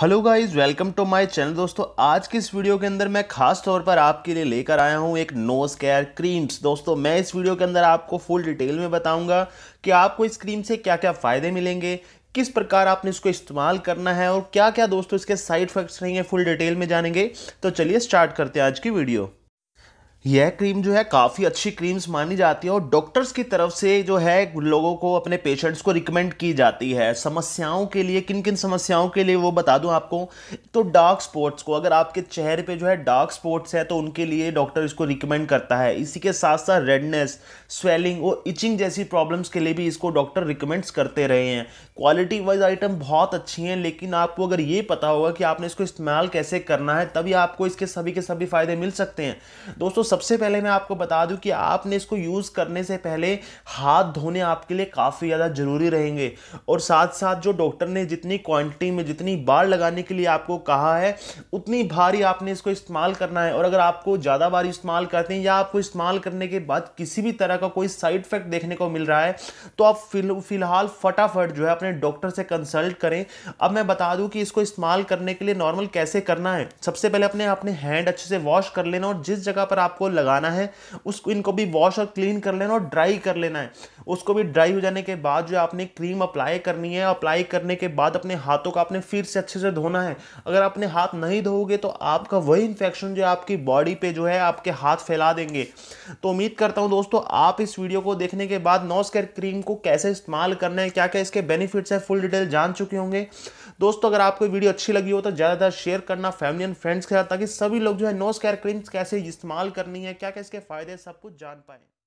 hello guys welcome to my channel दोस्तों आज की इस वीडियो के अंदर मैं खास तौर पर आपके लिए लेकर आया हूं एक नोज केयर क्रीम्स दोस्तों मैं इस वीडियो के अंदर आपको फुल डिटेल में बताऊंगा कि आपको इस क्रीम से क्या क्या फ़ायदे मिलेंगे किस प्रकार आपने इसको इस्तेमाल करना है और क्या क्या दोस्तों इसके साइड इफेक्ट्स रहेंगे फुल डिटेल में जानेंगे तो चलिए स्टार्ट करते हैं आज की वीडियो यह क्रीम जो है काफ़ी अच्छी क्रीम्स मानी जाती है और डॉक्टर्स की तरफ से जो है लोगों को अपने पेशेंट्स को रिकमेंड की जाती है समस्याओं के लिए किन किन समस्याओं के लिए वो बता दूं आपको तो डार्क स्पॉट्स को अगर आपके चेहरे पे जो है डार्क स्पॉट्स है तो उनके लिए डॉक्टर इसको रिकमेंड करता है इसी के साथ साथ रेडनेस स्वेलिंग और इचिंग जैसी प्रॉब्लम्स के लिए भी इसको डॉक्टर रिकमेंड्स करते रहे हैं क्वालिटी वाइज आइटम बहुत अच्छी हैं लेकिन आपको अगर ये पता होगा कि आपने इसको इस्तेमाल कैसे करना है तभी आपको इसके सभी के सभी फ़ायदे मिल सकते हैं दोस्तों सबसे पहले मैं आपको बता दूं कि आपने इसको यूज़ करने से पहले हाथ धोने आपके लिए काफ़ी ज़्यादा ज़रूरी रहेंगे और साथ साथ जो डॉक्टर ने जितनी क्वांटिटी में जितनी बार लगाने के लिए आपको कहा है उतनी भारी आपने इसको इस्तेमाल करना है और अगर आपको ज़्यादा बार इस्तेमाल करते हैं या आपको इस्तेमाल करने के बाद किसी भी तरह का कोई साइड इफेक्ट देखने को मिल रहा है तो आप फिलहाल फटाफट जो है अपने डॉक्टर से कंसल्ट करें अब मैं बता दूं कि इसको इस्तेमाल करने के लिए नॉर्मल कैसे करना है सबसे पहले अपने अपने हैंड अच्छे से वॉश कर लेना और जिस जगह पर आप आपको लगाना है उसको इनको भी वॉश और क्लीन कर लेना और ड्राई कर लेना है उसको भी ड्राई हो जाने के बाद जो आपने क्रीम अप्लाई करनी है अप्लाई करने के बाद अपने हाथों को आपने फिर से अच्छे से धोना है अगर आपने हाथ नहीं धोओगे तो आपका वही इन्फेक्शन जो आपकी बॉडी पे जो है आपके हाथ फैला देंगे तो उम्मीद करता हूँ दोस्तों आप इस वीडियो को देखने के बाद नॉस्केयर क्रीम को कैसे इस्तेमाल करना है क्या क्या इसके बेनिफिट्स हैं फुल डिटेल जान चुके होंगे दोस्तों अगर आपको वीडियो अच्छी लगी हो तो ज़्यादातर शेयर करना फैमिली एंड फ्रेंड्स के साथ ताकि सभी लोग जो है स्केयर क्रीम्स कैसे इस्तेमाल करनी है क्या क्या इसके फ़ायदे सब कुछ जान पाएँ